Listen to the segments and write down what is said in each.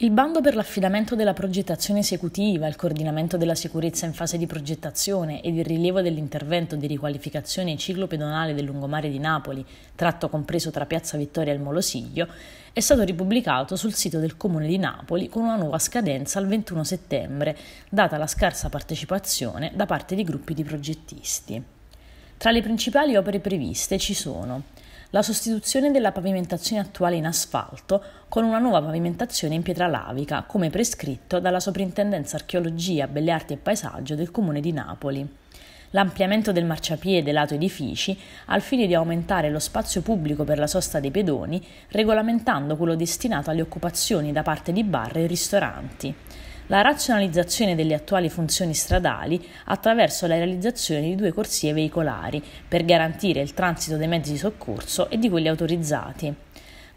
Il bando per l'affidamento della progettazione esecutiva, il coordinamento della sicurezza in fase di progettazione ed il rilievo dell'intervento di riqualificazione in ciclo pedonale del lungomare di Napoli, tratto compreso tra Piazza Vittoria e il Molosiglio, è stato ripubblicato sul sito del Comune di Napoli con una nuova scadenza al 21 settembre, data la scarsa partecipazione da parte di gruppi di progettisti. Tra le principali opere previste ci sono la sostituzione della pavimentazione attuale in asfalto con una nuova pavimentazione in pietra lavica, come prescritto dalla Soprintendenza Archeologia, Belle Arti e Paesaggio del Comune di Napoli. L'ampliamento del marciapiede lato edifici al fine di aumentare lo spazio pubblico per la sosta dei pedoni, regolamentando quello destinato alle occupazioni da parte di bar e ristoranti la razionalizzazione delle attuali funzioni stradali attraverso la realizzazione di due corsie veicolari per garantire il transito dei mezzi di soccorso e di quelli autorizzati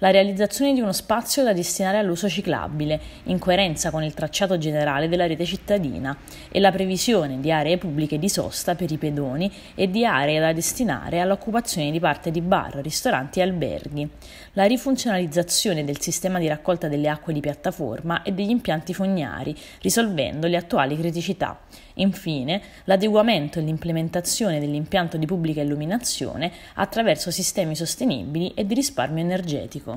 la realizzazione di uno spazio da destinare all'uso ciclabile, in coerenza con il tracciato generale della rete cittadina, e la previsione di aree pubbliche di sosta per i pedoni e di aree da destinare all'occupazione di parte di bar, ristoranti e alberghi, la rifunzionalizzazione del sistema di raccolta delle acque di piattaforma e degli impianti fognari, risolvendo le attuali criticità, infine l'adeguamento e l'implementazione dell'impianto di pubblica illuminazione attraverso sistemi sostenibili e di risparmio energetico.